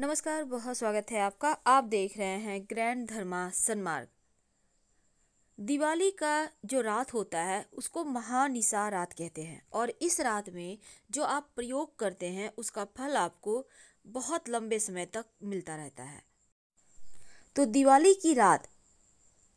नमस्कार बहुत स्वागत है आपका आप देख रहे हैं ग्रैंड धर्मा सन्मार्ग दिवाली का जो रात होता है उसको महानिशा रात कहते हैं और इस रात में जो आप प्रयोग करते हैं उसका फल आपको बहुत लंबे समय तक मिलता रहता है तो दिवाली की रात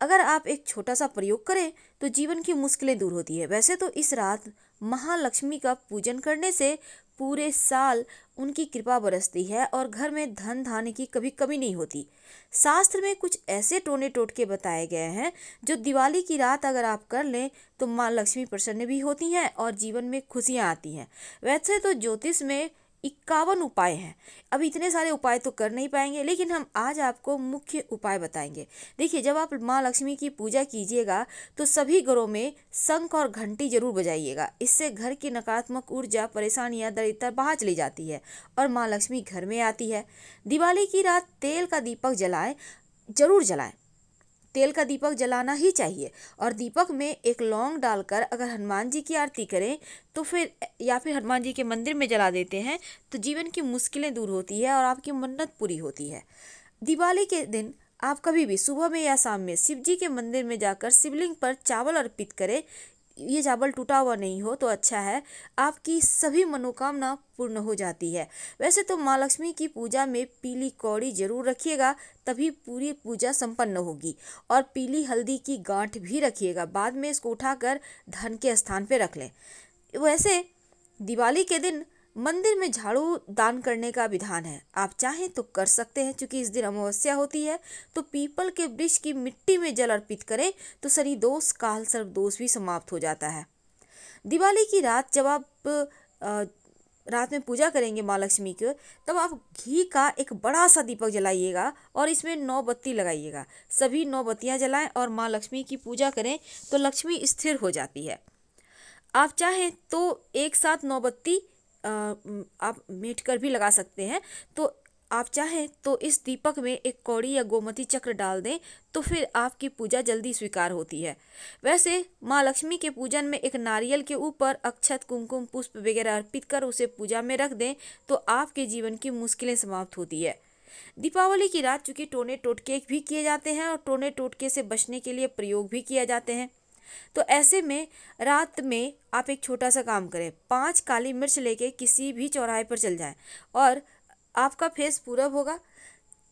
अगर आप एक छोटा सा प्रयोग करें तो जीवन की मुश्किलें दूर होती है वैसे तो इस रात महालक्ष्मी का पूजन करने से पूरे साल उनकी कृपा बरसती है और घर में धन धाने की कभी कमी नहीं होती शास्त्र में कुछ ऐसे टोने टोटके बताए गए हैं जो दिवाली की रात अगर आप कर लें तो माँ लक्ष्मी प्रसन्न भी होती हैं और जीवन में खुशियाँ आती हैं वैसे तो ज्योतिष में इक्यावन उपाय हैं अब इतने सारे उपाय तो कर नहीं पाएंगे लेकिन हम आज आपको मुख्य उपाय बताएंगे देखिए जब आप माँ लक्ष्मी की पूजा कीजिएगा तो सभी घरों में शंख और घंटी जरूर बजाइएगा इससे घर की नकारात्मक ऊर्जा परेशानियाँ दरिद्रता बाहर चली जाती है और माँ लक्ष्मी घर में आती है दिवाली की रात तेल का दीपक जलाएं जरूर जलाएं तेल का दीपक जलाना ही चाहिए और दीपक में एक लौंग डालकर अगर हनुमान जी की आरती करें तो फिर या फिर हनुमान जी के मंदिर में जला देते हैं तो जीवन की मुश्किलें दूर होती है और आपकी मन्नत पूरी होती है दिवाली के दिन आप कभी भी सुबह में या शाम में शिव जी के मंदिर में जाकर शिवलिंग पर चावल अर्पित करें ये चावल टूटा हुआ नहीं हो तो अच्छा है आपकी सभी मनोकामना पूर्ण हो जाती है वैसे तो माँ लक्ष्मी की पूजा में पीली कौड़ी जरूर रखिएगा तभी पूरी पूजा संपन्न होगी और पीली हल्दी की गांठ भी रखिएगा बाद में इसको उठाकर धन के स्थान पर रख लें वैसे दिवाली के दिन मंदिर में झाड़ू दान करने का विधान है आप चाहें तो कर सकते हैं क्योंकि इस दिन अमावस्या होती है तो पीपल के वृक्ष की मिट्टी में जल अर्पित करें तो सरी दोष काल सर्व दोष भी समाप्त हो जाता है दिवाली की रात जब आप रात में पूजा करेंगे माँ लक्ष्मी को तब आप घी का एक बड़ा सा दीपक जलाइएगा और इसमें नौ बत्ती लगाइएगा सभी नौ बत्तियाँ जलाएं और माँ लक्ष्मी की पूजा करें तो लक्ष्मी स्थिर हो जाती है आप चाहें तो एक साथ नौ बत्ती आप मीट कर भी लगा सकते हैं तो आप चाहें तो इस दीपक में एक कौड़ी या गोमती चक्र डाल दें तो फिर आपकी पूजा जल्दी स्वीकार होती है वैसे माँ लक्ष्मी के पूजन में एक नारियल के ऊपर अक्षत कुमकुम पुष्प वगैरह अर्पित कर उसे पूजा में रख दें तो आपके जीवन की मुश्किलें समाप्त होती है दीपावली की रात चूँकि टोने टोटके भी किए जाते हैं और टोने टोटके से बचने के लिए प्रयोग भी किया जाते हैं तो ऐसे में रात में आप एक छोटा सा काम करें पाँच काली मिर्च लेके किसी भी चौराहे पर चल जाएं और आपका फेस पूरब होगा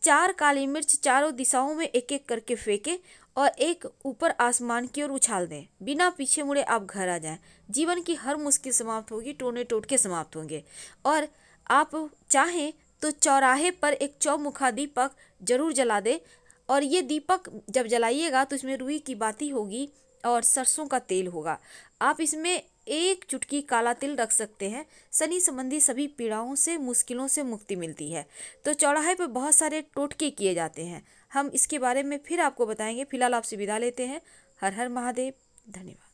चार काली मिर्च चारों दिशाओं में एक एक करके फेंके और एक ऊपर आसमान की ओर उछाल दें बिना पीछे मुड़े आप घर आ जाएं जीवन की हर मुश्किल समाप्त होगी टोने टोटके समाप्त होंगे और आप चाहें तो चौराहे पर एक चौमुखा दीपक जरूर जला दें और ये दीपक जब जलाइएगा तो इसमें रूई की बाती होगी और सरसों का तेल होगा आप इसमें एक चुटकी काला तिल रख सकते हैं शनि संबंधी सभी पीड़ाओं से मुश्किलों से मुक्ति मिलती है तो चौराहे पर बहुत सारे टोटके किए जाते हैं हम इसके बारे में फिर आपको बताएंगे फिलहाल आपसे विदा लेते हैं हर हर महादेव धन्यवाद